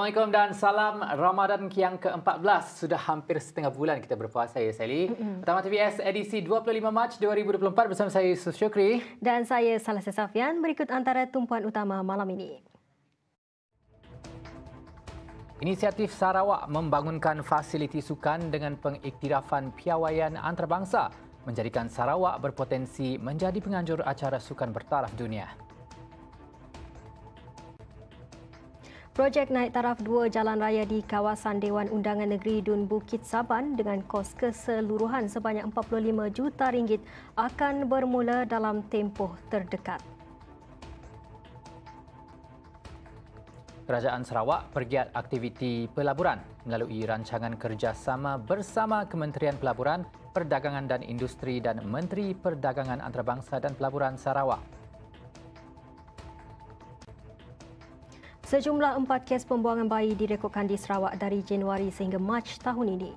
Assalamualaikum dan salam Ramadan yang ke-14. Sudah hampir setengah bulan kita berpuasa ya Sally. Mm-hmm. Pertama TVS edisi 25 Mac 2024 bersama saya Yusuf Syukri. Dan saya Salasya Safian. Berikut antara tumpuan utama malam ini. Inisiatif Sarawak membangunkan fasiliti sukan dengan pengiktirafan piawaian antarabangsa menjadikan Sarawak berpotensi menjadi penganjur acara sukan bertaraf dunia. Projek naik taraf dua jalan raya di kawasan Dewan Undangan Negeri Dun Bukit Saban dengan kos keseluruhan sebanyak 45 juta ringgit akan bermula dalam tempoh terdekat. Kerajaan Sarawak pergiat aktiviti pelaburan melalui rancangan kerjasama bersama Kementerian Pelaburan, Perdagangan dan Industri dan Menteri Perdagangan Antarabangsa dan Pelaburan Sarawak. Sejumlah empat kes pembuangan bayi direkodkan di Sarawak dari Januari sehingga Mac tahun ini.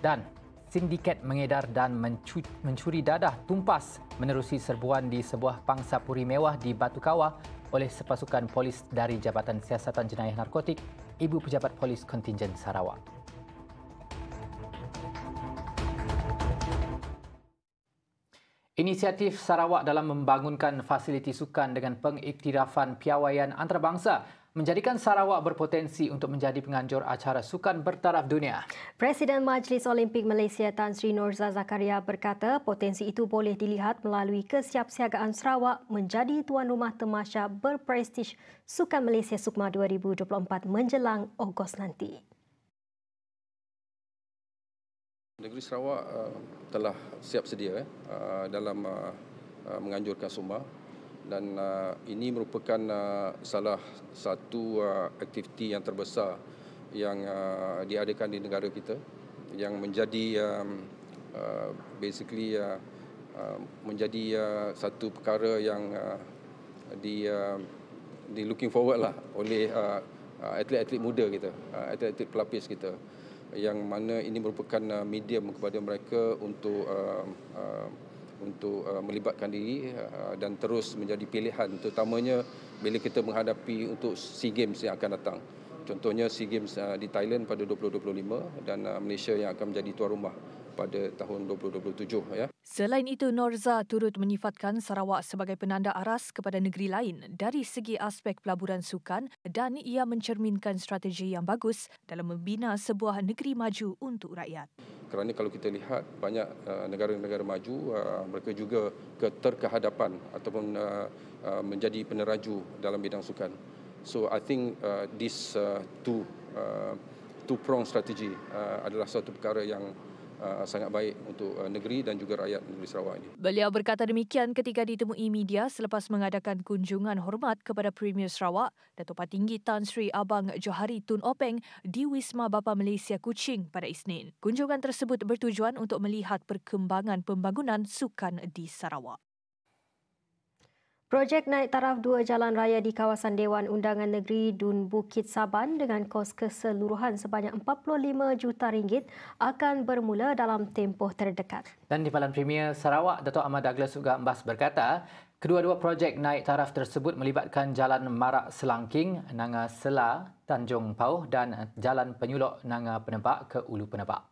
Dan sindiket mengedar dan mencuri dadah tumpas menerusi serbuan di sebuah pangsa puri mewah di Batu Kawah oleh sepasukan polis dari Jabatan Siasatan Jenayah Narkotik, Ibu Pejabat Polis Kontingen Sarawak. Inisiatif Sarawak dalam membangunkan fasiliti sukan dengan pengiktirafan piawaian antarabangsa menjadikan Sarawak berpotensi untuk menjadi penganjur acara sukan bertaraf dunia. Presiden Majlis Olimpik Malaysia Tan Sri Norza Zakaria berkata potensi itu boleh dilihat melalui kesiapsiagaan Sarawak menjadi tuan rumah temasya berprestij Sukan Malaysia Sukma 2024 menjelang Ogos nanti. Negeri Sarawak uh, telah siap sedia eh, uh, dalam uh, uh menganjurkan SOMA dan uh, ini merupakan uh, salah satu uh, aktiviti yang terbesar yang uh, diadakan di negara kita yang menjadi um, uh, basically uh, uh, menjadi uh, satu perkara yang uh, di uh, di looking forward lah oleh uh, uh atlet-atlet muda kita, uh, atlet-atlet pelapis kita yang mana ini merupakan uh, medium kepada mereka untuk uh, uh, untuk uh, melibatkan diri uh, dan terus menjadi pilihan terutamanya bila kita menghadapi untuk SEA Games yang akan datang. Contohnya SEA Games uh, di Thailand pada 2025 dan uh, Malaysia yang akan menjadi tuan rumah pada tahun 2027 ya. Selain itu Norza turut menyifatkan Sarawak sebagai penanda aras kepada negeri lain dari segi aspek pelaburan sukan dan ia mencerminkan strategi yang bagus dalam membina sebuah negeri maju untuk rakyat. Kerana kalau kita lihat banyak uh, negara-negara maju uh, mereka juga keterkehadapan ataupun uh, menjadi peneraju dalam bidang sukan. So I think this two two prong strategy adalah satu perkara yang Uh, sangat baik untuk uh, negeri dan juga rakyat negeri Sarawak ini. Beliau berkata demikian ketika ditemui media selepas mengadakan kunjungan hormat kepada Premier Sarawak, Dato' Patinggi Tan Sri Abang Johari Tun Openg di Wisma Bapa Malaysia Kuching pada Isnin. Kunjungan tersebut bertujuan untuk melihat perkembangan pembangunan sukan di Sarawak. Projek naik taraf dua jalan raya di kawasan Dewan Undangan Negeri Dun Bukit Saban dengan kos keseluruhan sebanyak 45 juta ringgit akan bermula dalam tempoh terdekat. Dan di Palan Premier Sarawak, Datuk Ahmad Douglas juga Embas berkata, kedua-dua projek naik taraf tersebut melibatkan Jalan Marak Selangking, Nanga Sela, Tanjung Pauh dan Jalan Penyulok Nanga Penebak ke Ulu Penebak.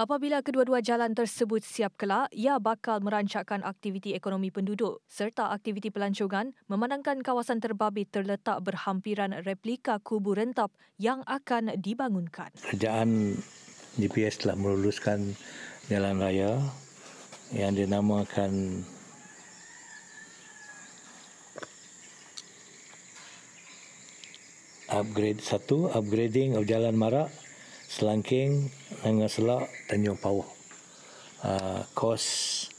Apabila kedua-dua jalan tersebut siap kelak, ia bakal merancakkan aktiviti ekonomi penduduk serta aktiviti pelancongan memandangkan kawasan terbabit terletak berhampiran replika kubu rentap yang akan dibangunkan. Kerajaan GPS telah meluluskan jalan raya yang dinamakan upgrade satu upgrading of jalan marak Selangking dengan Selak Tanjung Pawah. Uh, kos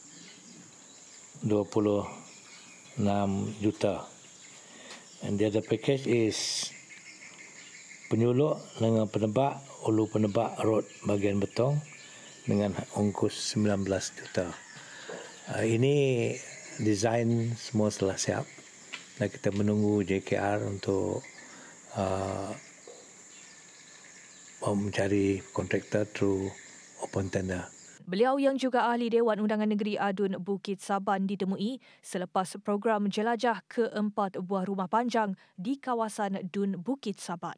26 juta. And the other package is penyuluk dengan penebak ulu penebak road bagian betong dengan ongkos 19 juta. Uh, ini design semua telah siap dan kita menunggu JKR untuk uh, mencari kontraktor through open tender. Beliau yang juga ahli Dewan Undangan Negeri Adun Bukit Saban ditemui selepas program jelajah ke empat buah rumah panjang di kawasan Dun Bukit Saban.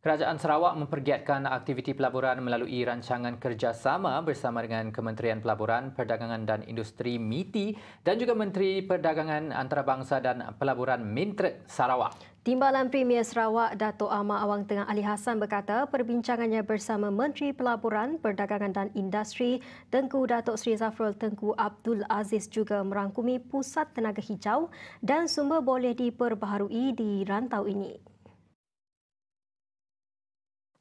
Kerajaan Sarawak mempergiatkan aktiviti pelaburan melalui rancangan kerjasama bersama dengan Kementerian Pelaburan, Perdagangan dan Industri MITI dan juga Menteri Perdagangan Antarabangsa dan Pelaburan Mintret Sarawak. Timbalan Premier Sarawak Datuk Ahmad Awang Tengah Ali Hassan berkata perbincangannya bersama Menteri Pelaburan, Perdagangan dan Industri Tengku Datuk Seri Zafrul Tengku Abdul Aziz juga merangkumi Pusat Tenaga Hijau dan sumber boleh diperbaharui di rantau ini.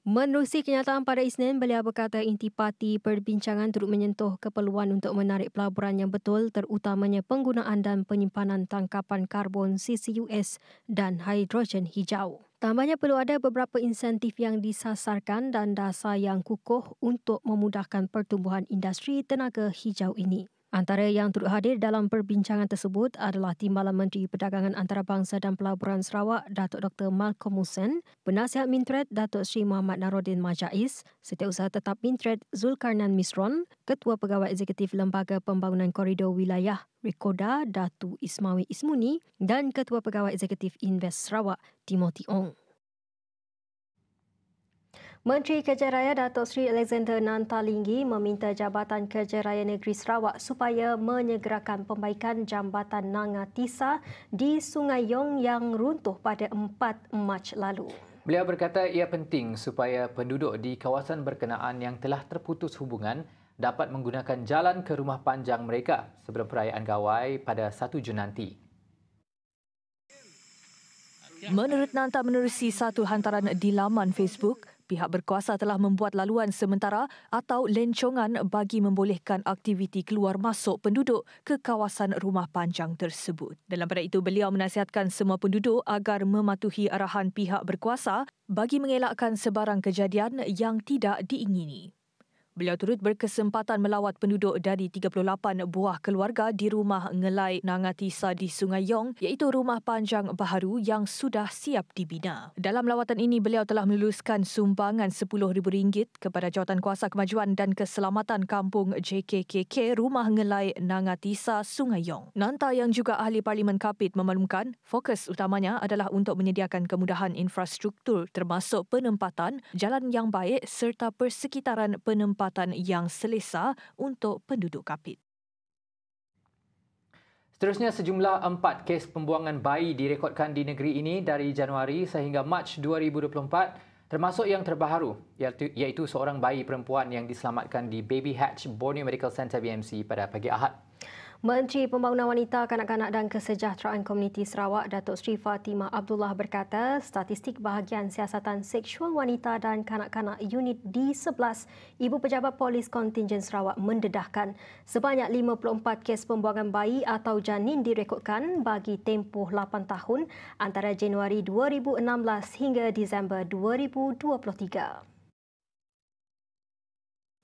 Menerusi kenyataan pada Isnin, beliau berkata intipati perbincangan turut menyentuh keperluan untuk menarik pelaburan yang betul terutamanya penggunaan dan penyimpanan tangkapan karbon CCUS dan hidrogen hijau. Tambahnya perlu ada beberapa insentif yang disasarkan dan dasar yang kukuh untuk memudahkan pertumbuhan industri tenaga hijau ini. Antara yang turut hadir dalam perbincangan tersebut adalah Timbalan Menteri Perdagangan Antarabangsa dan Pelaburan Sarawak, Datuk Dr. Malcolm Musen, Penasihat Mintret, Datuk Sri Muhammad Narodin Majais, Setiausaha Tetap Mintret, Zulkarnan Misron, Ketua Pegawai Eksekutif Lembaga Pembangunan Koridor Wilayah, Rekoda, Datu Ismawi Ismuni dan Ketua Pegawai Eksekutif Invest Sarawak, Timothy Ong. Menteri Kerja Raya Dato' Sri Alexander Nantalingi meminta Jabatan Kerja Raya Negeri Sarawak supaya menyegerakan pembaikan Jambatan Nanga Tisa di Sungai Yong yang runtuh pada 4 Mac lalu. Beliau berkata ia penting supaya penduduk di kawasan berkenaan yang telah terputus hubungan dapat menggunakan jalan ke rumah panjang mereka sebelum perayaan gawai pada 1 Jun nanti. Menurut Nanta menerusi satu hantaran di laman Facebook, pihak berkuasa telah membuat laluan sementara atau lencongan bagi membolehkan aktiviti keluar masuk penduduk ke kawasan rumah panjang tersebut. Dalam pada itu, beliau menasihatkan semua penduduk agar mematuhi arahan pihak berkuasa bagi mengelakkan sebarang kejadian yang tidak diingini. Beliau turut berkesempatan melawat penduduk dari 38 buah keluarga di rumah Ngelai Nangatisa di Sungai Yong iaitu rumah panjang baharu yang sudah siap dibina. Dalam lawatan ini, beliau telah meluluskan sumbangan RM10,000 kepada Jawatan Kuasa Kemajuan dan Keselamatan Kampung JKKK Rumah Ngelai Nangatisa Sungai Yong. Nanta yang juga Ahli Parlimen Kapit memaklumkan, fokus utamanya adalah untuk menyediakan kemudahan infrastruktur termasuk penempatan, jalan yang baik serta persekitaran penempatan perubatan yang selesa untuk penduduk Kapit. Seterusnya, sejumlah empat kes pembuangan bayi direkodkan di negeri ini dari Januari sehingga Mac 2024, termasuk yang terbaru iaitu, iaitu seorang bayi perempuan yang diselamatkan di Baby Hatch Borneo Medical Centre BMC pada pagi Ahad. Menteri Pembangunan Wanita, Kanak-kanak dan Kesejahteraan Komuniti Sarawak, Datuk Sri Fatimah Abdullah berkata, statistik bahagian siasatan seksual wanita dan kanak-kanak unit D11, Ibu Pejabat Polis Kontingen Sarawak mendedahkan sebanyak 54 kes pembuangan bayi atau janin direkodkan bagi tempoh 8 tahun antara Januari 2016 hingga Disember 2023.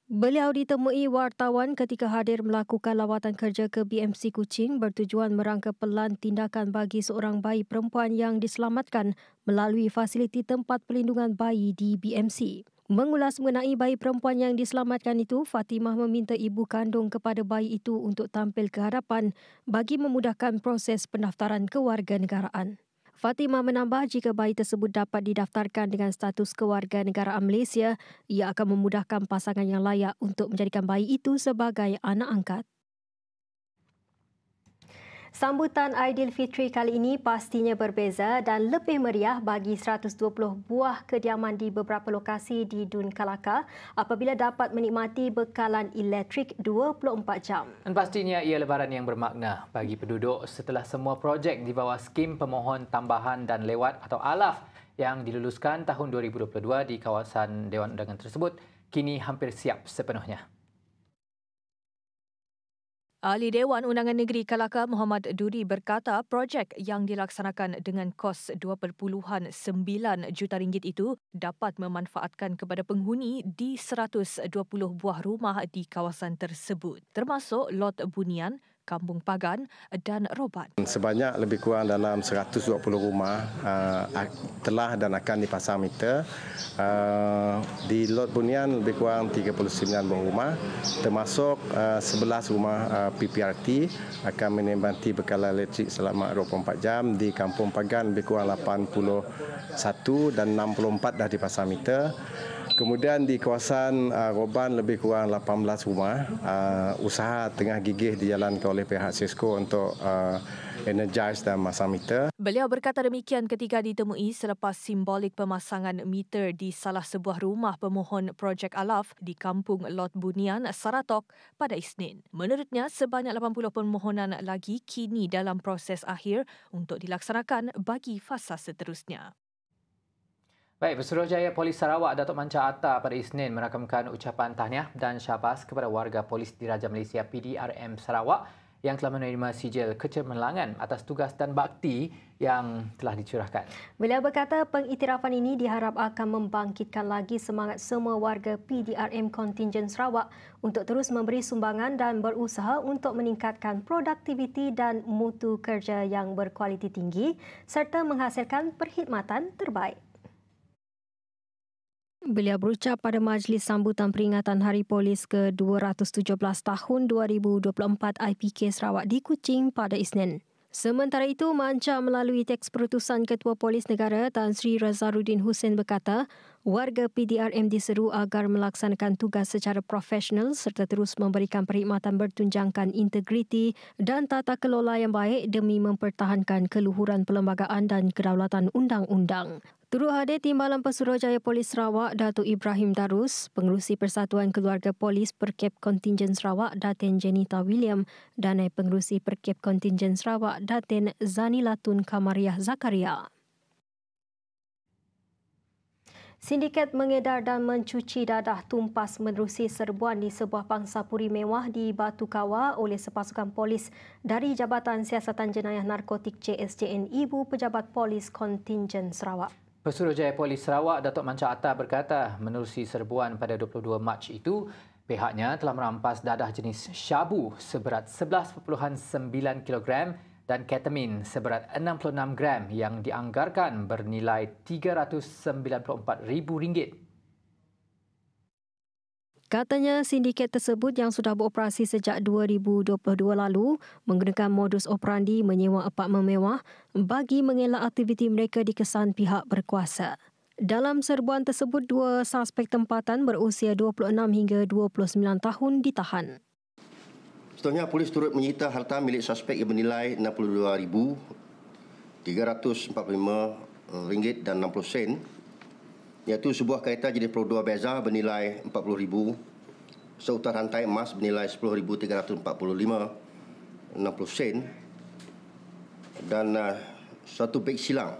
Beliau ditemui wartawan ketika hadir melakukan lawatan kerja ke BMC Kuching bertujuan merangka pelan tindakan bagi seorang bayi perempuan yang diselamatkan melalui fasiliti tempat pelindungan bayi di BMC. Mengulas mengenai bayi perempuan yang diselamatkan itu, Fatimah meminta ibu kandung kepada bayi itu untuk tampil ke hadapan bagi memudahkan proses pendaftaran kewarganegaraan. Fatimah menambah jika bayi tersebut dapat didaftarkan dengan status kewarganegaraan Malaysia, ia akan memudahkan pasangan yang layak untuk menjadikan bayi itu sebagai anak angkat. Sambutan Aidilfitri kali ini pastinya berbeza dan lebih meriah bagi 120 buah kediaman di beberapa lokasi di Dun Kalaka apabila dapat menikmati bekalan elektrik 24 jam. Dan pastinya ia lebaran yang bermakna bagi penduduk setelah semua projek di bawah skim pemohon tambahan dan lewat atau alaf yang diluluskan tahun 2022 di kawasan Dewan Undangan tersebut kini hampir siap sepenuhnya. Ahli Dewan Undangan Negeri Kalaka Muhammad Duri berkata projek yang dilaksanakan dengan kos 2.9 juta ringgit itu dapat memanfaatkan kepada penghuni di 120 buah rumah di kawasan tersebut termasuk lot bunian Kampung Pagan dan Robat. Sebanyak lebih kurang dalam 120 rumah uh, telah dan akan dipasang meter. Uh, di Lot Bunian lebih kurang 39 buah rumah termasuk uh, 11 rumah uh, PPRT akan menembati bekalan elektrik selama 24 jam. Di Kampung Pagan lebih kurang 81 dan 64 dah dipasang meter kemudian di kawasan uh, Roban lebih kurang 18 rumah uh, usaha tengah gigih dijalankan oleh pihak Cisco untuk uh, energize dan masang meter. Beliau berkata demikian ketika ditemui selepas simbolik pemasangan meter di salah sebuah rumah pemohon projek Alaf di Kampung Lot Bunian, Saratok pada Isnin. Menurutnya, sebanyak 80 permohonan lagi kini dalam proses akhir untuk dilaksanakan bagi fasa seterusnya. Baik, Jaya Polis Sarawak Datuk Manca Atta pada Isnin merakamkan ucapan tahniah dan syabas kepada warga polis Diraja Malaysia PDRM Sarawak yang telah menerima sijil kecemerlangan atas tugas dan bakti yang telah dicurahkan. Beliau berkata pengiktirafan ini diharap akan membangkitkan lagi semangat semua warga PDRM Kontingen Sarawak untuk terus memberi sumbangan dan berusaha untuk meningkatkan produktiviti dan mutu kerja yang berkualiti tinggi serta menghasilkan perkhidmatan terbaik. Beliau berucap pada majlis sambutan peringatan Hari Polis ke-217 tahun 2024 IPK Sarawak di Kuching pada Isnin. Sementara itu, manca melalui teks perutusan Ketua Polis Negara Tan Sri Razaruddin Hussein berkata, warga PDRM diseru agar melaksanakan tugas secara profesional serta terus memberikan perkhidmatan bertunjangkan integriti dan tata kelola yang baik demi mempertahankan keluhuran perlembagaan dan kedaulatan undang-undang. Turut hadir Timbalan Pesuruhjaya Polis Sarawak, Datuk Ibrahim Darus, Pengerusi Persatuan Keluarga Polis Perkep Kontingen Sarawak, Datin Jenita William dan Pengerusi Perkep Kontingen Sarawak, Datin Zani Latun Kamariah Zakaria. Sindiket mengedar dan mencuci dadah tumpas menerusi serbuan di sebuah puri mewah di Batu Kawa oleh sepasukan polis dari Jabatan Siasatan Jenayah Narkotik JSJN Ibu Pejabat Polis Kontingen Sarawak. Pesuruhjaya Polis Sarawak Datuk Manca Atta berkata menerusi serbuan pada 22 Mac itu pihaknya telah merampas dadah jenis syabu seberat 11.9 kg dan ketamin seberat 66 gram yang dianggarkan bernilai RM394,000. Katanya sindiket tersebut yang sudah beroperasi sejak 2022 lalu menggunakan modus operandi menyewa apartmen mewah bagi mengelak aktiviti mereka dikesan pihak berkuasa. Dalam serbuan tersebut, dua suspek tempatan berusia 26 hingga 29 tahun ditahan. Setelahnya, polis turut menyita harta milik suspek yang bernilai RM62,345 eh, dan 60 sen iaitu sebuah kereta jenis Pro 2 Beza bernilai RM40,000 seutar rantai emas bernilai RM10,345 60 sen dan uh, satu beg silang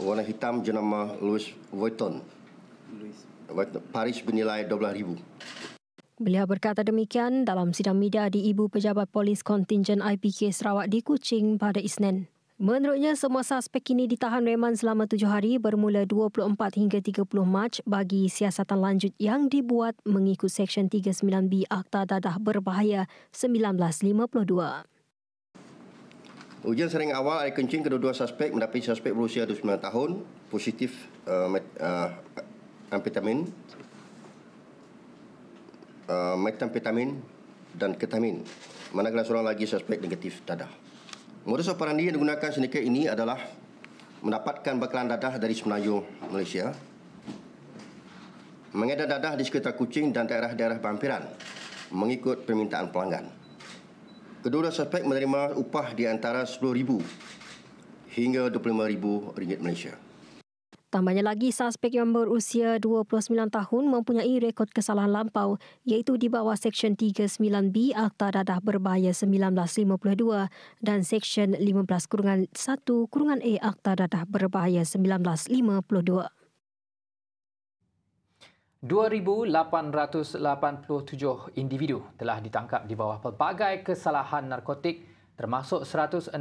warna hitam jenama Louis Vuitton Paris bernilai RM12,000 Beliau berkata demikian dalam sidang media di Ibu Pejabat Polis Kontingen IPK Sarawak di Kuching pada Isnin. Menurutnya, semua suspek ini ditahan reman selama tujuh hari bermula 24 hingga 30 Mac bagi siasatan lanjut yang dibuat mengikut Seksyen 39B Akta Dadah Berbahaya 1952. Ujian sering awal air kencing kedua-dua suspek mendapati suspek berusia 29 tahun positif uh, uh, amfetamin uh, metamfetamin dan ketamin manakala seorang lagi suspek negatif tadah. Modus operandi yang digunakan sindiket ini adalah mendapatkan bekalan dadah dari Semenanjung Malaysia, mengedar dadah di sekitar kucing dan daerah-daerah pampiran mengikut permintaan pelanggan. Kedua suspek menerima upah di antara RM10,000 hingga rm ringgit Malaysia. Tambahnya lagi, suspek yang berusia 29 tahun mempunyai rekod kesalahan lampau iaitu di bawah Seksyen 39B Akta Dadah Berbahaya 1952 dan Seksyen 15-1-A Akta Dadah Berbahaya 1952. 2887 individu telah ditangkap di bawah pelbagai kesalahan narkotik termasuk 169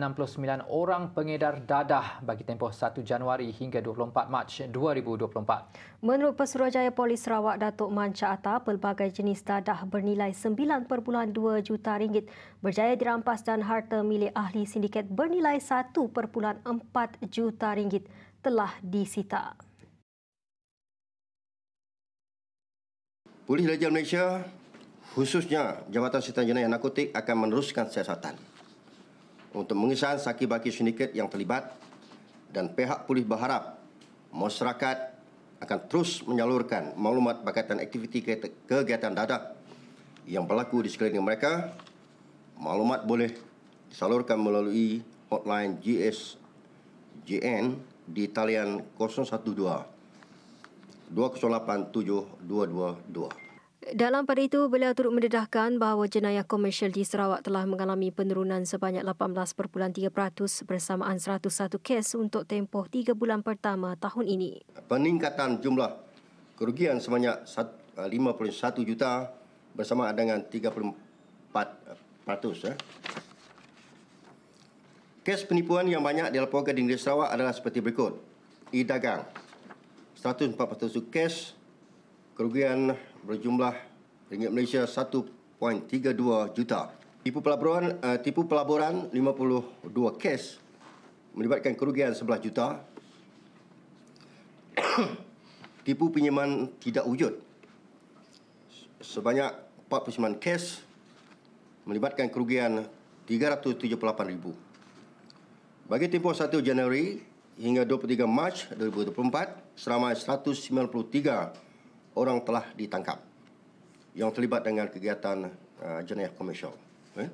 orang pengedar dadah bagi tempoh 1 Januari hingga 24 Mac 2024. Menurut Pesuruhjaya Polis Sarawak Datuk Man Chaata, pelbagai jenis dadah bernilai 9.2 juta ringgit berjaya dirampas dan harta milik ahli sindiket bernilai 1.4 juta ringgit telah disita. Polis Raja Malaysia khususnya Jabatan Setan Jenayah Narkotik akan meneruskan siasatan untuk mengesan saki-baki syndiket yang terlibat dan pihak polis berharap masyarakat akan terus menyalurkan maklumat berkaitan aktiviti kegiatan dadah yang berlaku di sekeliling mereka. Maklumat boleh disalurkan melalui hotline GSJN di talian 012 208 dalam pada itu, beliau turut mendedahkan bahawa jenayah komersial di Sarawak telah mengalami penurunan sebanyak 18.3% bersamaan 101 kes untuk tempoh 3 bulan pertama tahun ini. Peningkatan jumlah kerugian sebanyak 51 eh, juta bersama dengan 34%. Eh. Kes penipuan yang banyak dilaporkan di negeri Sarawak adalah seperti berikut. E-Dagang, 141 kes, kerugian berjumlah ringgit Malaysia 1.32 juta. Tipu pelaburan uh, tipu pelaburan 52 kes melibatkan kerugian 11 juta. tipu pinjaman tidak wujud sebanyak 49 kes melibatkan kerugian 378 ribu. Bagi tempoh 1 Januari hingga 23 Mac 2024, seramai 193 orang telah ditangkap yang terlibat dengan kegiatan uh, jenayah komersial. Eh?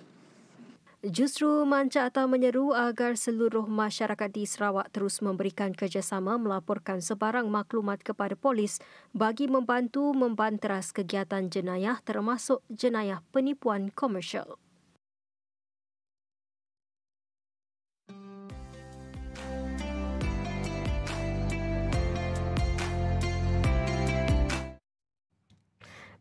Justru Manca Atta menyeru agar seluruh masyarakat di Sarawak terus memberikan kerjasama melaporkan sebarang maklumat kepada polis bagi membantu membanteras kegiatan jenayah termasuk jenayah penipuan komersial.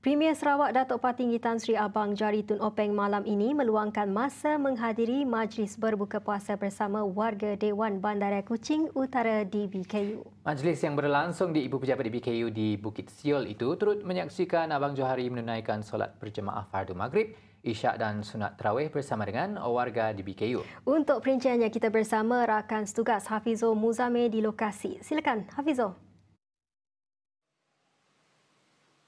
Premier Sarawak Datuk Patinggi Tan Sri Abang Jari Tun Openg malam ini meluangkan masa menghadiri majlis berbuka puasa bersama warga Dewan Bandaraya Kuching Utara di BKU. Majlis yang berlangsung di Ibu Pejabat di di Bukit Siol itu turut menyaksikan Abang Johari menunaikan solat berjemaah Fardu Maghrib Isyak dan Sunat Terawih bersama dengan warga di BKU. Untuk perinciannya, kita bersama rakan setugas Hafizul Muzame di lokasi. Silakan, Hafizul.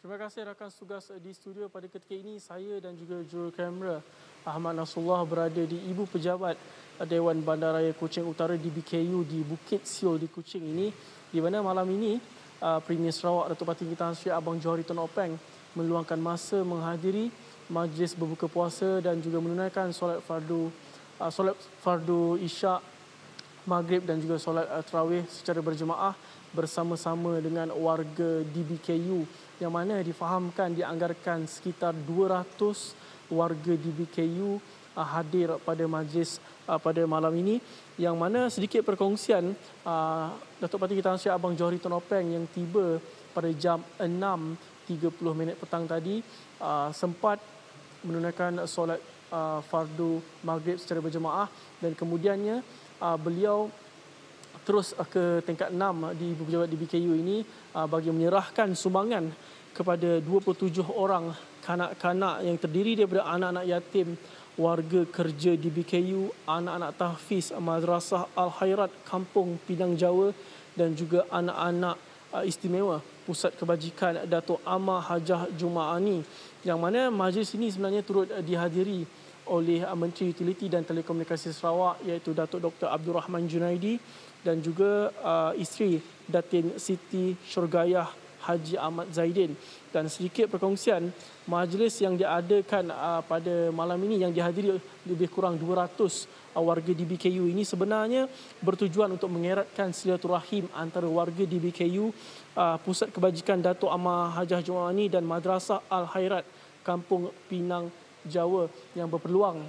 Terima kasih rakan tugas di studio pada ketika ini saya dan juga juru kamera Ahmad Nasullah berada di ibu pejabat Dewan Bandaraya Kuching Utara di BKU di Bukit Siol di Kuching ini di mana malam ini uh, Premier Sarawak Datuk Patinggi Tan Sri Abang Johari Tun Openg meluangkan masa menghadiri majlis berbuka puasa dan juga menunaikan solat fardu uh, solat fardu Isyak Maghrib dan juga solat uh, tarawih secara berjemaah bersama-sama dengan warga di BKU yang mana difahamkan dianggarkan sekitar 200 warga DBKU ah, hadir pada majlis ah, pada malam ini yang mana sedikit perkongsian ah, Datuk Parti Kita Nasir Abang Johri Tonopeng yang tiba pada jam 6.30 minit petang tadi sempat menunaikan solat fardu maghrib secara berjemaah dan kemudiannya beliau terus ah, ke tingkat 6 ah, di ibu pejabat di BKU ini ah, bagi menyerahkan sumbangan kepada 27 orang kanak-kanak yang terdiri daripada anak-anak yatim warga kerja di BKU, anak-anak tahfiz Madrasah Al-Hayrat Kampung Pinang Jawa dan juga anak-anak istimewa Pusat Kebajikan Datuk Amar Hajah Jumaani yang mana majlis ini sebenarnya turut dihadiri oleh Menteri Utiliti dan Telekomunikasi Sarawak iaitu Datuk Dr. Abdul Rahman Junaidi dan juga uh, isteri Datin Siti Syurgayah Haji Ahmad Zaidin dan sedikit perkongsian majlis yang diadakan uh, pada malam ini yang dihadiri lebih kurang 200 uh, warga di BKU ini sebenarnya bertujuan untuk mengeratkan silaturahim antara warga di BKU uh, Pusat Kebajikan Datuk Ahmad Hajah Jumaani dan Madrasah Al-Hairat Kampung Pinang Jawa yang berpeluang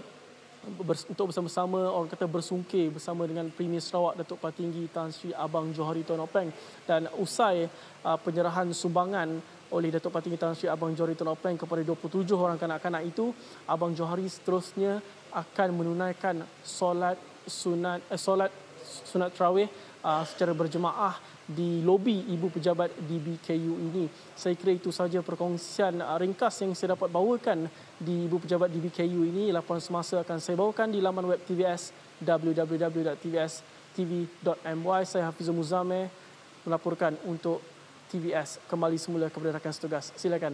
untuk bersama-sama orang kata bersungkir bersama dengan Premier Sarawak Datuk Patinggi Tan Sri Abang Johari Tuan Openg dan usai uh, penyerahan sumbangan oleh Datuk Patinggi Tan Sri Abang Johari Tuan Openg kepada 27 orang kanak-kanak itu Abang Johari seterusnya akan menunaikan solat sunat eh, solat sunat tarawih uh, secara berjemaah di lobi ibu pejabat di BKU ini. Saya kira itu sahaja perkongsian uh, ringkas yang saya dapat bawakan di ibu pejabat di BKU ini. Laporan semasa akan saya bawakan di laman web TVS www.tvstv.my. Saya Hafizul Muzame melaporkan untuk TVS kembali semula kepada rakan setugas. Silakan.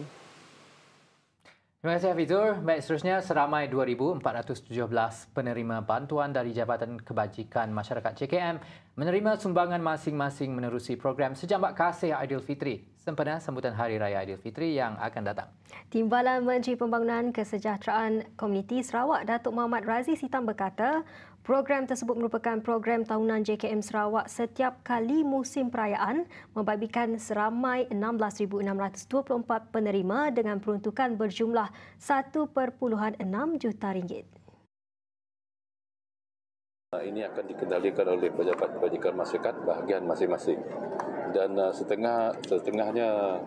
Terima kasih Hafizur. Baik, seterusnya seramai 2,417 penerima bantuan dari Jabatan Kebajikan Masyarakat JKM menerima sumbangan masing-masing menerusi program Sejambat Kasih Aidilfitri sempena sambutan Hari Raya Aidilfitri yang akan datang. Timbalan Menteri Pembangunan Kesejahteraan Komuniti Sarawak, Datuk Muhammad Razi Sitam berkata, Program tersebut merupakan program tahunan JKM Sarawak setiap kali musim perayaan membabitkan seramai 16,624 penerima dengan peruntukan berjumlah 1.6 juta ringgit. Ini akan dikendalikan oleh pejabat kebajikan masyarakat bahagian masing-masing. Dan uh, setengah setengahnya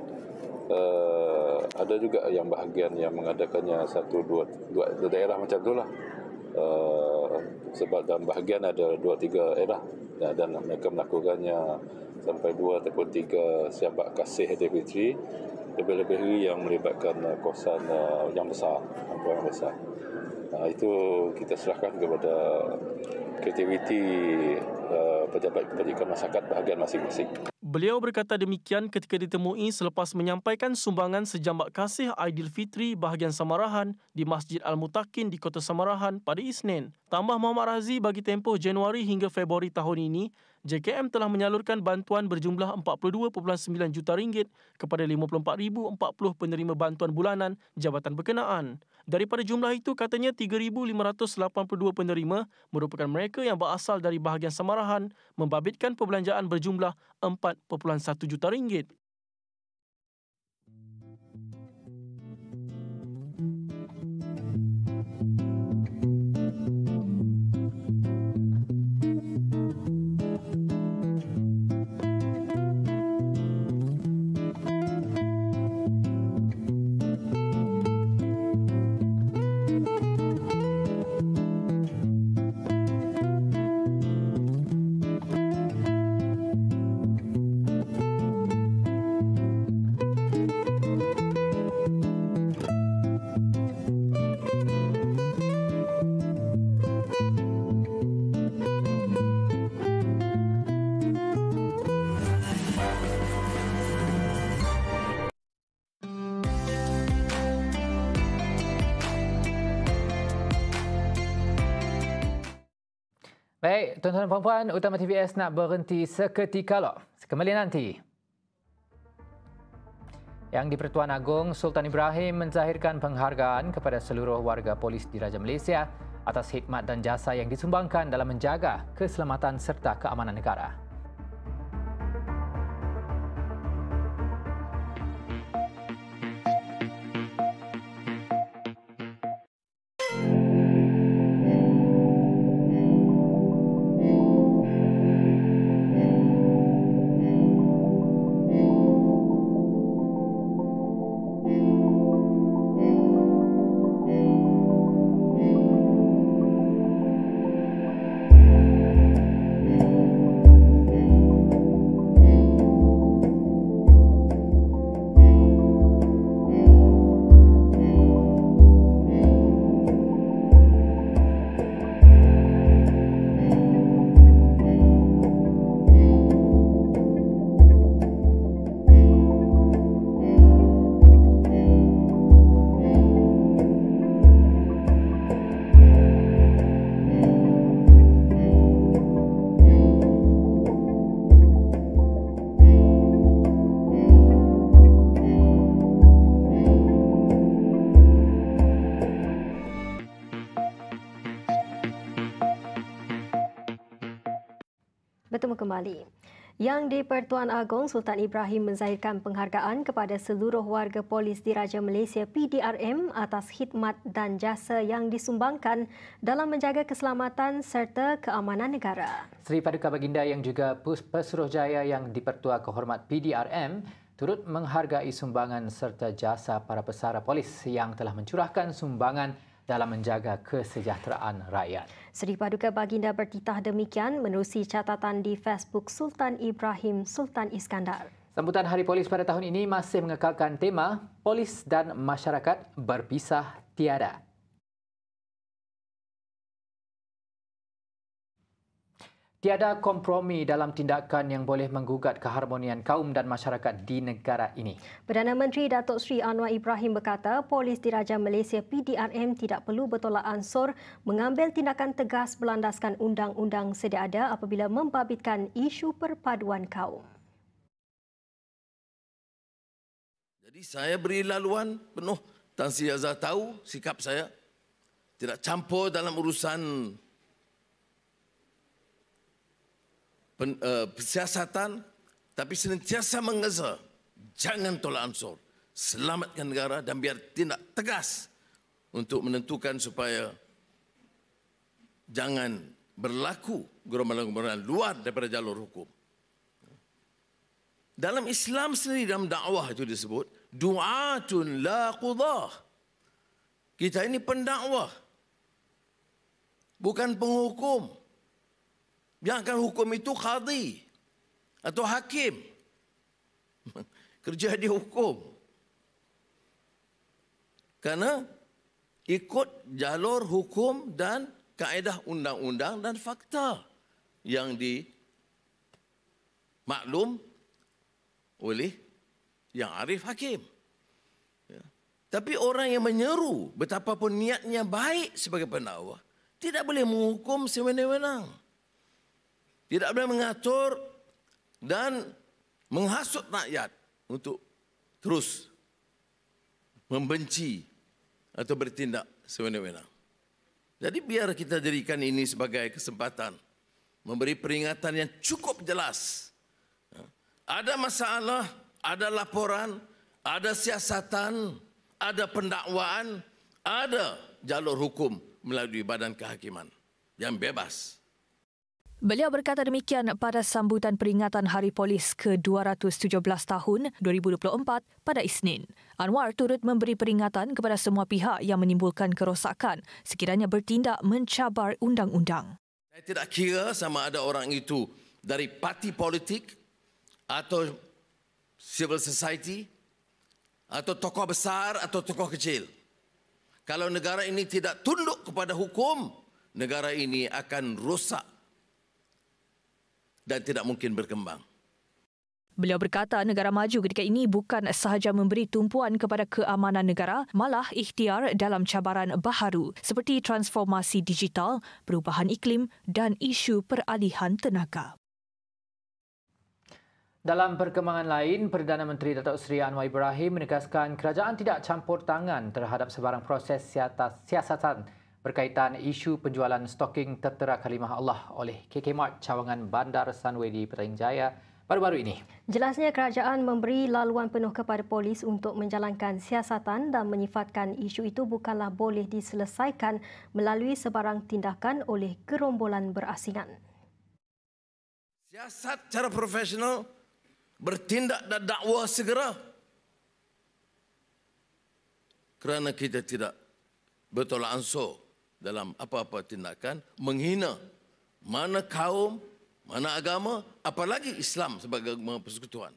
Uh, ada juga yang bahagian yang mengadakannya satu dua dua daerah macam itulah. Uh, sebab dalam bahagian ada dua tiga erah eh, dan, dan mereka melakukannya sampai dua ataupun tiga siambat kasih Hari Fitri lebih-lebih yang melibatkan uh, uh, kawasan yang besar yang besar Nah, itu kita serahkan kepada kreativiti uh, pejabat pendidikan masyarakat bahagian masing-masing. Beliau berkata demikian ketika ditemui selepas menyampaikan sumbangan sejambak kasih Aidilfitri bahagian Samarahan di Masjid Al-Mutakin di Kota Samarahan pada Isnin. Tambah Muhammad Razi bagi tempoh Januari hingga Februari tahun ini, JKM telah menyalurkan bantuan berjumlah 42.9 juta ringgit kepada 54,040 penerima bantuan bulanan jabatan berkenaan. Daripada jumlah itu katanya 3582 penerima merupakan mereka yang berasal dari bahagian Samarahan membabitkan perbelanjaan berjumlah 4.1 juta ringgit. tuan-tuan dan puan-puan, Utama TVS nak berhenti seketika lah. Kembali nanti. Yang di-Pertuan Agong, Sultan Ibrahim menzahirkan penghargaan kepada seluruh warga polis di Raja Malaysia atas khidmat dan jasa yang disumbangkan dalam menjaga keselamatan serta keamanan negara. Yang di-Pertuan Agong Sultan Ibrahim menzahirkan penghargaan kepada seluruh warga polis di Raja Malaysia PDRM atas khidmat dan jasa yang disumbangkan dalam menjaga keselamatan serta keamanan negara. Seri Paduka Baginda yang juga Pesuruh Jaya yang di-Pertua Kehormat PDRM turut menghargai sumbangan serta jasa para pesara polis yang telah mencurahkan sumbangan dalam menjaga kesejahteraan rakyat. Seri Paduka Baginda bertitah demikian menerusi catatan di Facebook Sultan Ibrahim Sultan Iskandar. Sambutan Hari Polis pada tahun ini masih mengekalkan tema Polis dan Masyarakat Berpisah Tiada. Tiada kompromi dalam tindakan yang boleh menggugat keharmonian kaum dan masyarakat di negara ini. Perdana Menteri Datuk Sri Anwar Ibrahim berkata, polis diraja Malaysia PDRM tidak perlu bertolak ansur mengambil tindakan tegas berlandaskan undang-undang sedia ada apabila membabitkan isu perpaduan kaum. Jadi saya beri laluan penuh Tan Sri Azhar tahu sikap saya tidak campur dalam urusan pen, uh, eh, siasatan tapi sentiasa mengeza jangan tolak ansur selamatkan negara dan biar tindak tegas untuk menentukan supaya jangan berlaku gerombolan-gerombolan luar daripada jalur hukum. Dalam Islam sendiri dalam dakwah itu disebut du'atun la qudah. Kita ini pendakwah. Bukan penghukum. Yang akan hukum itu khadi atau hakim. Kerja dia hukum. Karena ikut jalur hukum dan kaedah undang-undang dan fakta yang di maklum oleh yang arif hakim. Ya. Tapi orang yang menyeru betapapun niatnya baik sebagai pendakwah tidak boleh menghukum semena-mena. Si tidak boleh mengatur dan menghasut rakyat untuk terus membenci atau bertindak sewenang-wenang. Jadi biar kita jadikan ini sebagai kesempatan memberi peringatan yang cukup jelas. Ada masalah, ada laporan, ada siasatan, ada pendakwaan, ada jalur hukum melalui badan kehakiman yang bebas. Beliau berkata demikian pada sambutan peringatan Hari Polis ke-217 tahun 2024 pada Isnin. Anwar turut memberi peringatan kepada semua pihak yang menimbulkan kerosakan sekiranya bertindak mencabar undang-undang. Saya tidak kira sama ada orang itu dari parti politik atau civil society atau tokoh besar atau tokoh kecil. Kalau negara ini tidak tunduk kepada hukum, negara ini akan rosak dan tidak mungkin berkembang. Beliau berkata negara maju ketika ini bukan sahaja memberi tumpuan kepada keamanan negara, malah ikhtiar dalam cabaran baharu seperti transformasi digital, perubahan iklim dan isu peralihan tenaga. Dalam perkembangan lain, Perdana Menteri Datuk Seri Anwar Ibrahim menegaskan kerajaan tidak campur tangan terhadap sebarang proses siasatan berkaitan isu penjualan stoking tertera kalimah Allah oleh KK Mart cawangan Bandar Sunway di Petaling Jaya baru-baru ini. Jelasnya kerajaan memberi laluan penuh kepada polis untuk menjalankan siasatan dan menyifatkan isu itu bukanlah boleh diselesaikan melalui sebarang tindakan oleh gerombolan berasingan. Siasat cara profesional bertindak dan dakwa segera kerana kita tidak betul ansur dalam apa-apa tindakan menghina mana kaum, mana agama, apalagi Islam sebagai agama persekutuan.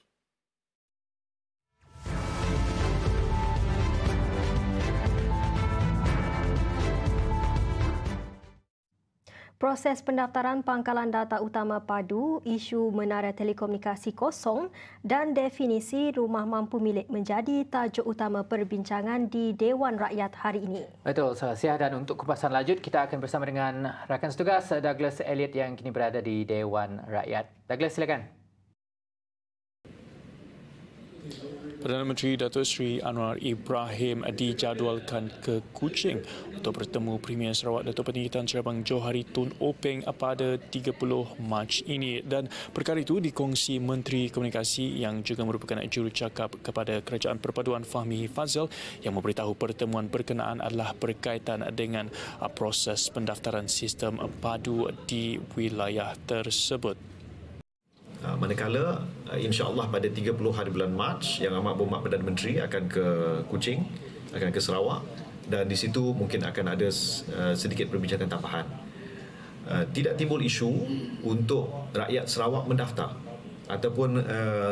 Proses pendaftaran pangkalan data utama padu, isu menara telekomunikasi kosong dan definisi rumah mampu milik menjadi tajuk utama perbincangan di Dewan Rakyat hari ini. Betul, so, dan untuk kupasan lanjut kita akan bersama dengan rakan setugas Douglas Elliot yang kini berada di Dewan Rakyat. Douglas silakan. Perdana Menteri Datuk Seri Anwar Ibrahim dijadualkan ke Kuching untuk bertemu Premier Sarawak Datuk Sri Cabang Johari Tun Openg pada 30 Mac ini dan perkara itu dikongsi Menteri Komunikasi yang juga merupakan jurucakap kepada Kerajaan Perpaduan Fahmi Fazil yang memberitahu pertemuan berkenaan adalah berkaitan dengan proses pendaftaran sistem padu di wilayah tersebut. Ah, manakala ah, insyaallah pada 30 hari bulan Mac yang amat berhormat Perdana Menteri akan ke Kuching akan ke Sarawak dan di situ mungkin akan ada ah, sedikit perbincangan tambahan tidak timbul isu untuk rakyat Sarawak mendaftar ataupun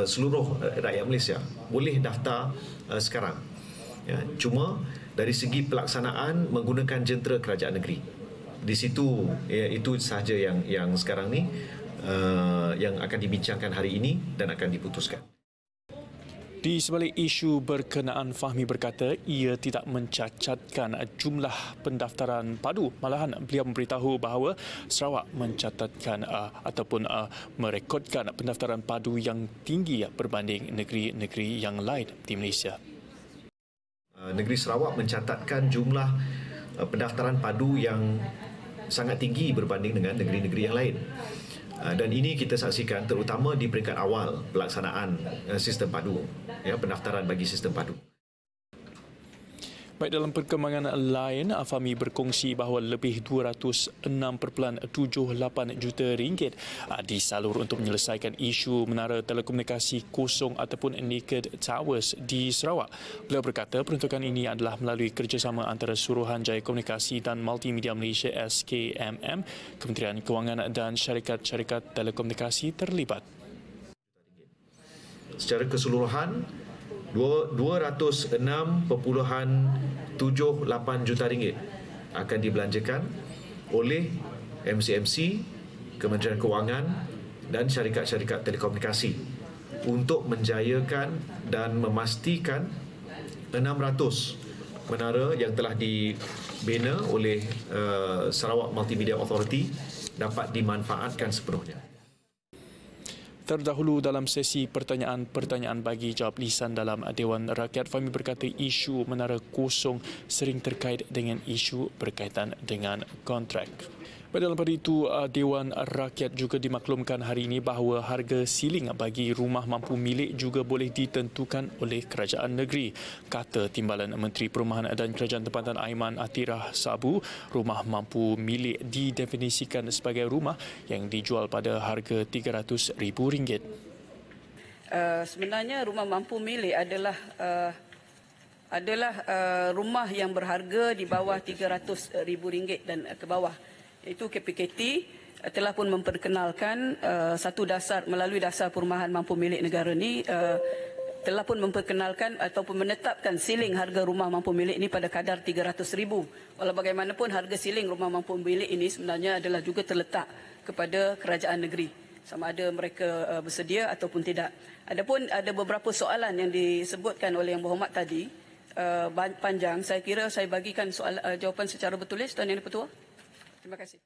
seluruh rakyat Malaysia boleh daftar sekarang ya, cuma dari segi pelaksanaan menggunakan jentera kerajaan negeri di situ ya, itu sahaja yang yang sekarang ni Eh, yang akan dibincangkan hari ini dan akan diputuskan. Di sebalik isu berkenaan Fahmi berkata ia tidak mencacatkan jumlah pendaftaran padu malahan beliau memberitahu bahawa Sarawak mencatatkan uh, ataupun uh, merekodkan pendaftaran padu yang tinggi berbanding negeri-negeri yang lain di Malaysia. Negeri Sarawak mencatatkan jumlah pendaftaran padu yang sangat tinggi berbanding dengan negeri-negeri yang lain. Ah, dan ini kita saksikan terutama di peringkat awal pelaksanaan eh, sistem padu ya pendaftaran bagi sistem padu Baik dalam perkembangan lain, Afami berkongsi bahawa lebih 206.78 juta ringgit ah, disalur untuk menyelesaikan isu menara telekomunikasi kosong ataupun naked towers di Sarawak. Beliau berkata peruntukan ini adalah melalui kerjasama antara Suruhanjaya Komunikasi dan Multimedia Malaysia SKMM, Kementerian Kewangan dan syarikat-syarikat telekomunikasi terlibat. Secara keseluruhan, 206.78 juta ringgit akan dibelanjakan oleh MCMC, Kementerian Kewangan dan syarikat-syarikat telekomunikasi untuk menjayakan dan memastikan 600 menara yang telah dibina oleh uh, Sarawak Multimedia Authority dapat dimanfaatkan sepenuhnya terdahulu dalam sesi pertanyaan-pertanyaan bagi jawab lisan dalam Dewan Rakyat, Fahmi berkata isu menara kosong sering terkait dengan isu berkaitan dengan kontrak. Pada dalam hari itu, ah, Dewan Rakyat juga dimaklumkan hari ini bahawa harga siling bagi rumah mampu milik juga boleh ditentukan oleh kerajaan negeri. Kata Timbalan Menteri Perumahan dan Kerajaan Tempatan Aiman Atirah Sabu, rumah mampu milik didefinisikan sebagai rumah yang dijual pada harga RM300,000. Uh, sebenarnya rumah mampu milik adalah uh adalah uh, rumah yang berharga di bawah RM300,000 dan uh, ke bawah iaitu KPKT eh, telah pun memperkenalkan uh, satu dasar melalui dasar perumahan mampu milik negara ini uh, eh, telah pun memperkenalkan ataupun menetapkan siling harga rumah mampu milik ini pada kadar RM300,000. Walau bagaimanapun harga siling rumah mampu milik ini sebenarnya adalah juga terletak kepada kerajaan negeri sama ada mereka bersedia ataupun tidak. Adapun ada beberapa soalan yang disebutkan oleh Yang Berhormat tadi panjang. Saya kira saya bagikan soalan jawapan secara bertulis Tuan Yang Pertua. Ketua. Terima kasih.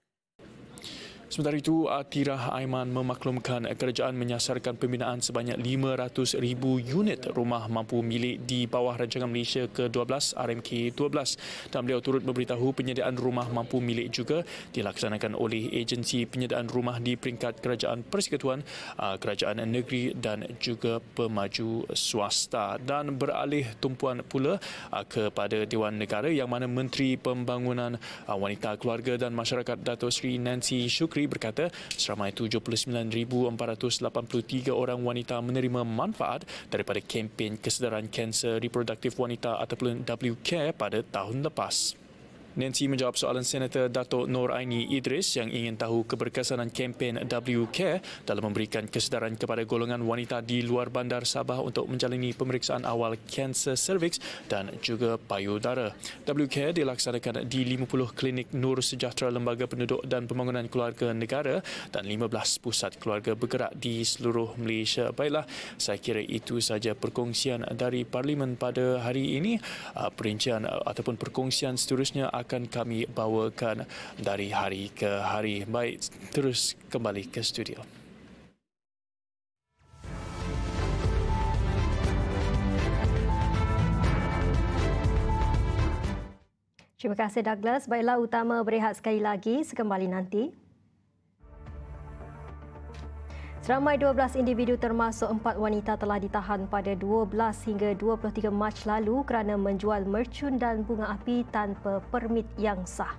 Sementara itu, Atirah Aiman memaklumkan kerajaan menyasarkan pembinaan sebanyak 500,000 unit rumah mampu milik di bawah Rancangan Malaysia ke-12 RMK 12 dan beliau turut memberitahu penyediaan rumah mampu milik juga dilaksanakan oleh agensi penyediaan rumah di peringkat Kerajaan Persekutuan, ah, Kerajaan Negeri dan juga pemaju swasta dan beralih tumpuan pula ah, kepada Dewan Negara yang mana Menteri Pembangunan ah, Wanita Keluarga dan Masyarakat Dato' Sri Nancy Shuk Negeri berkata seramai 79,483 orang wanita menerima manfaat daripada kempen kesedaran kanser reproduktif wanita ataupun WCARE pada tahun lepas. Nancy menjawab soalan Senator Dato' Nur Aini Idris yang ingin tahu keberkesanan kempen Wk dalam memberikan kesedaran kepada golongan wanita di luar bandar Sabah untuk menjalani pemeriksaan awal kanser serviks dan juga payudara. Wk dilaksanakan di 50 klinik Nur Sejahtera Lembaga Penduduk dan Pembangunan Keluarga Negara dan 15 pusat keluarga bergerak di seluruh Malaysia. Baiklah, saya kira itu saja perkongsian dari Parlimen pada hari ini. Ah, perincian ah, ataupun perkongsian seterusnya akan akan kami bawakan dari hari ke hari. Baik, terus kembali ke studio. Terima kasih Douglas. Baiklah utama berehat sekali lagi sekembali nanti. Seramai 12 individu termasuk 4 wanita telah ditahan pada 12 hingga 23 Mac lalu kerana menjual mercun dan bunga api tanpa permit yang sah.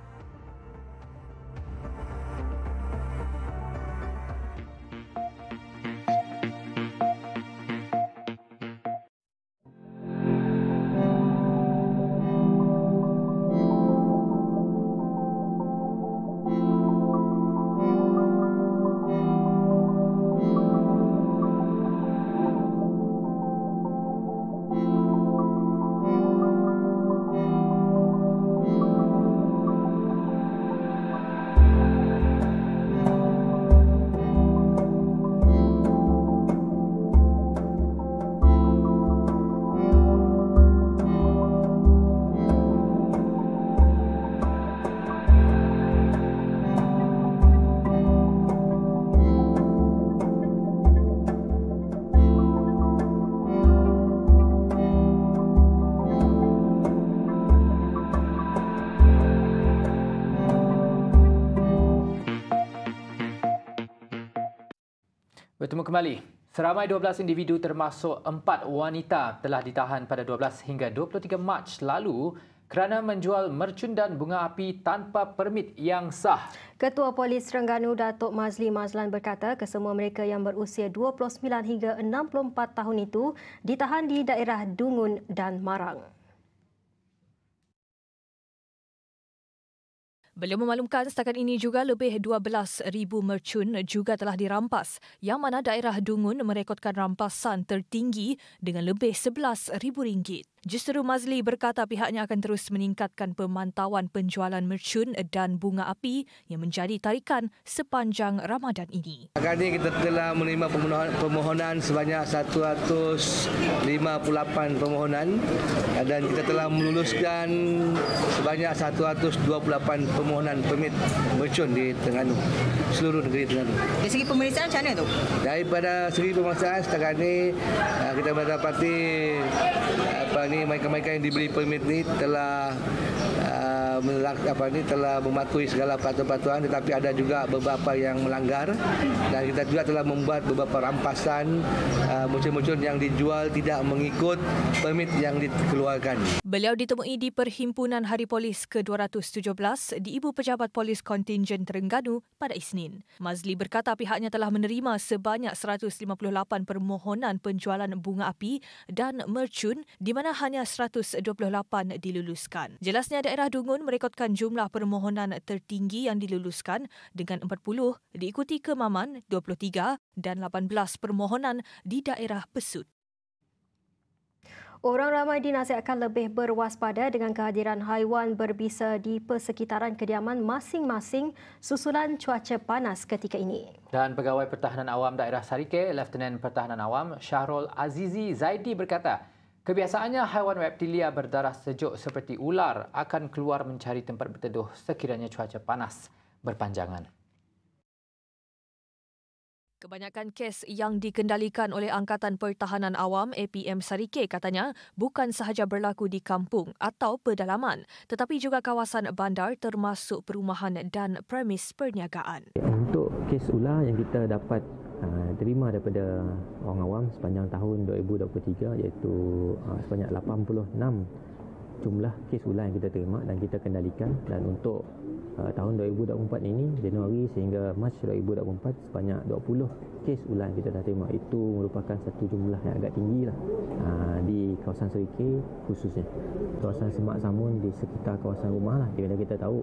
kembali. Seramai 12 individu termasuk 4 wanita telah ditahan pada 12 hingga 23 Mac lalu kerana menjual mercun dan bunga api tanpa permit yang sah. Ketua Polis Terengganu Datuk Mazli Mazlan berkata kesemua mereka yang berusia 29 hingga 64 tahun itu ditahan di daerah Dungun dan Marang. Beliau memaklumkan setakat ini juga lebih 12,000 mercun juga telah dirampas yang mana daerah Dungun merekodkan rampasan tertinggi dengan lebih RM11,000. Justeru Mazli berkata pihaknya akan terus meningkatkan pemantauan penjualan mercun dan bunga api yang menjadi tarikan sepanjang Ramadan ini. Hari ini kita telah menerima permohonan, sebanyak 158 permohonan dan kita telah meluluskan sebanyak 128 permohonan permit mercun di Terengganu, seluruh negeri Terengganu. Dari segi pemeriksaan macam mana tu? Daripada segi pemeriksaan setakat ini uh, kita mendapati uh, apa ini, ini mereka-mereka yang diberi permit ini telah uh, apa ini telah mematuhi segala peraturan-peraturan, tetapi ada juga beberapa yang melanggar dan kita juga telah membuat beberapa rampasan uh, muncul-muncul yang dijual tidak mengikut permit yang dikeluarkan. Beliau ditemui di Perhimpunan Hari Polis ke-217 di Ibu Pejabat Polis Kontingen Terengganu pada Isnin. Mazli berkata pihaknya telah menerima sebanyak 158 permohonan penjualan bunga api dan mercun di mana hanya 128 diluluskan. Jelasnya daerah Dungun merekodkan jumlah permohonan tertinggi yang diluluskan dengan 40 diikuti Kemaman 23 dan 18 permohonan di daerah Pesut. Orang ramai dinasihatkan lebih berwaspada dengan kehadiran haiwan berbisa di persekitaran kediaman masing-masing susulan cuaca panas ketika ini. Dan Pegawai Pertahanan Awam Daerah Sarike, Leftenan Pertahanan Awam Syahrul Azizi Zaidi berkata, kebiasaannya haiwan reptilia berdarah sejuk seperti ular akan keluar mencari tempat berteduh sekiranya cuaca panas berpanjangan. Kebanyakan kes yang dikendalikan oleh Angkatan Pertahanan Awam APM Sarike katanya bukan sahaja berlaku di kampung atau pedalaman tetapi juga kawasan bandar termasuk perumahan dan premis perniagaan. Untuk kes ular yang kita dapat ah, terima daripada orang awam sepanjang tahun 2023 iaitu ah, sebanyak 86 jumlah kes ulang yang kita terima dan kita kendalikan dan untuk uh, tahun 2024 ini Januari sehingga Mac 2024 sebanyak 20 kes ulang yang kita dah terima itu merupakan satu jumlah yang agak tinggi lah uh, di kawasan Serikir khususnya kawasan Semak Samun di sekitar kawasan rumah lah di kita tahu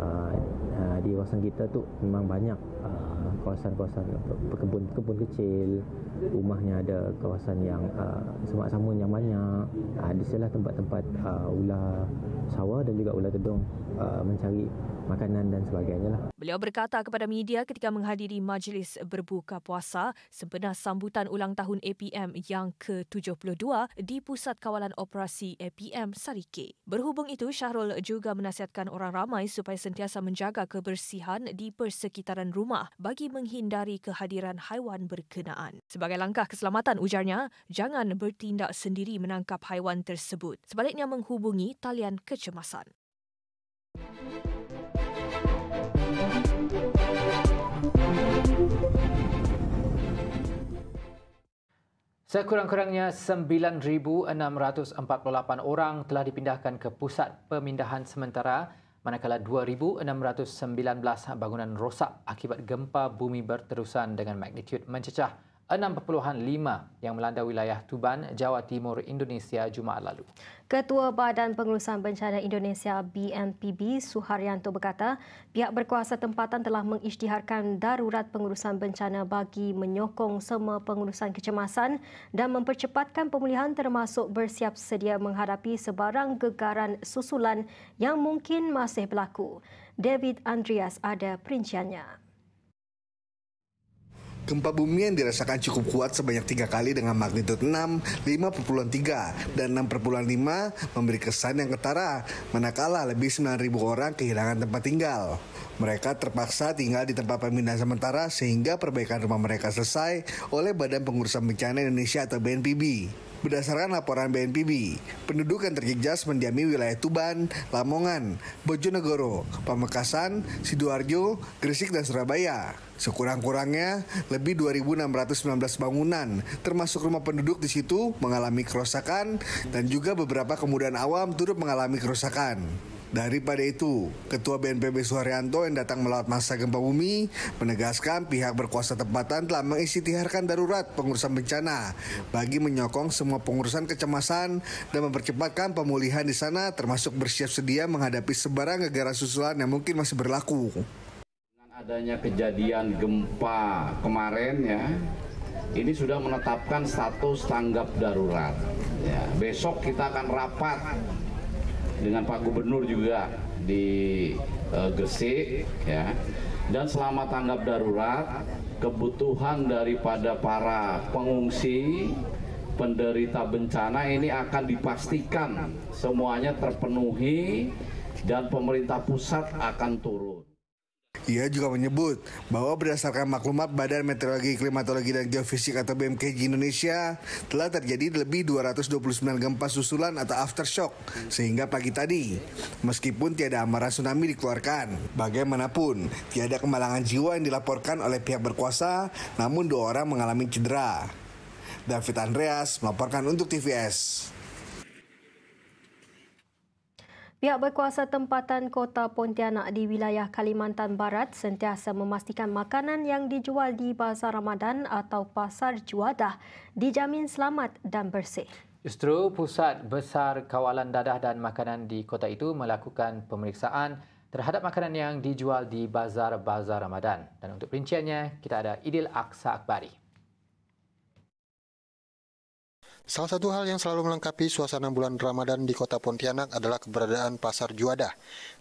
uh, uh, di kawasan kita tu memang banyak uh, kawasan-kawasan perkebun-perkebun kecil rumahnya ada kawasan yang uh, ah, semak samun yang banyak uh, di sana tempat-tempat uh, ular sawah dan juga ular tedung uh, mencari makanan dan sebagainya lah. Beliau berkata kepada media ketika menghadiri majlis berbuka puasa sempena sambutan ulang tahun APM yang ke-72 di Pusat Kawalan Operasi APM Sarike. Berhubung itu, Syahrul juga menasihatkan orang ramai supaya sentiasa menjaga kebersihan di persekitaran rumah bagi menghindari kehadiran haiwan berkenaan. Sebagai langkah keselamatan ujarnya, jangan bertindak sendiri menangkap haiwan tersebut. Sebaliknya menghubungi talian kecemasan. Sekurang-kurangnya 9,648 orang telah dipindahkan ke pusat pemindahan sementara manakala 2,619 bangunan rosak akibat gempa bumi berterusan dengan magnitud mencecah 7.9. 6.5 yang melanda wilayah Tuban, Jawa Timur, Indonesia Jumaat lalu. Ketua Badan Pengurusan Bencana Indonesia BNPB Suharyanto berkata, pihak berkuasa tempatan telah mengisytiharkan darurat pengurusan bencana bagi menyokong semua pengurusan kecemasan dan mempercepatkan pemulihan termasuk bersiap sedia menghadapi sebarang gegaran susulan yang mungkin masih berlaku. David Andreas ada perinciannya. Gempa bumi yang dirasakan cukup kuat sebanyak tiga kali dengan magnitudo 6, 5,3, dan 6,5 memberi kesan yang ketara, manakala lebih 9.000 orang kehilangan tempat tinggal. Mereka terpaksa tinggal di tempat pemindahan sementara sehingga perbaikan rumah mereka selesai oleh Badan Pengurusan Bencana Indonesia atau BNPB. Berdasarkan laporan BNPB, penduduk yang terjejas mendiami wilayah Tuban, Lamongan, Bojonegoro, Pamekasan, Sidoarjo, Gresik, dan Surabaya. Sekurang-kurangnya lebih 2.619 bangunan, termasuk rumah penduduk di situ mengalami kerusakan dan juga beberapa kemudahan awam turut mengalami kerusakan. Daripada itu, Ketua BNPB Suharyanto yang datang melawat masa gempa bumi menegaskan pihak berkuasa tempatan telah mengisytiharkan darurat pengurusan bencana bagi menyokong semua pengurusan kecemasan dan mempercepatkan pemulihan di sana termasuk bersiap sedia menghadapi sebarang negara susulan yang mungkin masih berlaku. Dengan adanya kejadian gempa kemarin ya, ini sudah menetapkan status tanggap darurat. Ya, besok kita akan rapat dengan Pak Gubernur juga di uh, Gresik ya. Dan selama tanggap darurat kebutuhan daripada para pengungsi penderita bencana ini akan dipastikan semuanya terpenuhi dan pemerintah pusat akan turun. Ia juga menyebut bahwa berdasarkan maklumat Badan Meteorologi, Klimatologi, dan Geofisik atau BMKG Indonesia telah terjadi lebih 229 gempa susulan atau aftershock sehingga pagi tadi. Meskipun tiada amaran tsunami dikeluarkan, bagaimanapun tiada kemalangan jiwa yang dilaporkan oleh pihak berkuasa, namun dua orang mengalami cedera. David Andreas melaporkan untuk TVS. Pihak berkuasa tempatan kota Pontianak di wilayah Kalimantan Barat sentiasa memastikan makanan yang dijual di Bazar Ramadan atau Pasar Juadah dijamin selamat dan bersih. Justru Pusat Besar Kawalan Dadah dan Makanan di kota itu melakukan pemeriksaan terhadap makanan yang dijual di Bazar-Bazar Ramadan. Dan untuk perinciannya, kita ada Idil Aksa Akbari. Salah satu hal yang selalu melengkapi suasana bulan Ramadan di kota Pontianak adalah keberadaan pasar Juada.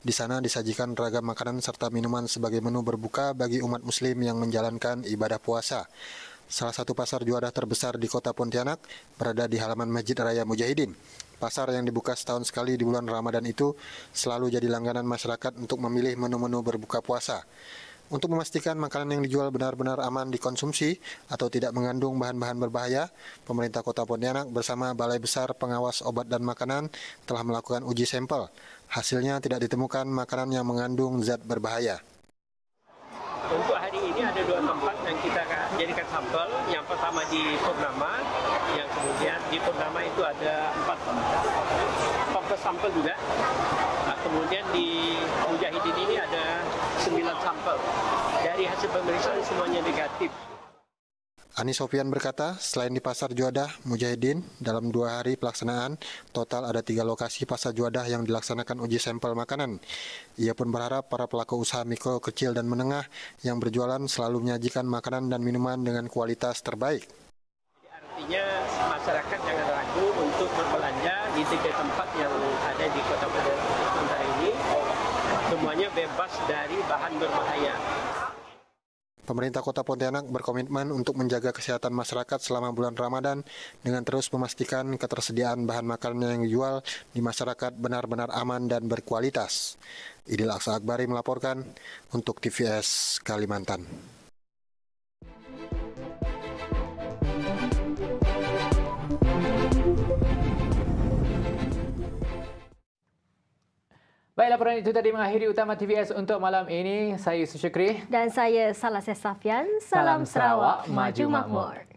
Di sana disajikan ragam makanan serta minuman sebagai menu berbuka bagi umat muslim yang menjalankan ibadah puasa. Salah satu pasar juara terbesar di kota Pontianak berada di halaman Masjid Raya Mujahidin. Pasar yang dibuka setahun sekali di bulan Ramadan itu selalu jadi langganan masyarakat untuk memilih menu-menu berbuka puasa. Untuk memastikan makanan yang dijual benar-benar aman dikonsumsi atau tidak mengandung bahan-bahan berbahaya, pemerintah Kota Pontianak bersama Balai Besar Pengawas Obat dan Makanan telah melakukan uji sampel. Hasilnya tidak ditemukan makanan yang mengandung zat berbahaya. Untuk hari ini ada dua tempat yang kita jadikan sampel. Yang pertama di Purnama, yang kemudian di Purnama itu ada empat fokus sampel juga pemeriksaan semuanya negatif. Ani Sofian berkata, selain di Pasar Juadah, Mujahidin, dalam dua hari pelaksanaan, total ada tiga lokasi Pasar Juadah yang dilaksanakan uji sampel makanan. Ia pun berharap para pelaku usaha mikro, kecil, dan menengah yang berjualan selalu menyajikan makanan dan minuman dengan kualitas terbaik. Artinya masyarakat jangan ragu untuk berbelanja di tiga tempat yang ada di kota Padang ini. Semuanya bebas dari bahan berbahaya. Pemerintah Kota Pontianak berkomitmen untuk menjaga kesehatan masyarakat selama bulan Ramadan dengan terus memastikan ketersediaan bahan makanan yang dijual di masyarakat benar-benar aman dan berkualitas. Idil Aksa Akbari melaporkan untuk TVS Kalimantan. Baik, laporan itu tadi mengakhiri Utama TVS untuk malam ini. Saya Yusuf Syukri. Dan saya Salah Safian. Salam, Salam Sarawak, Sarawak Maju Makmur. Makmur.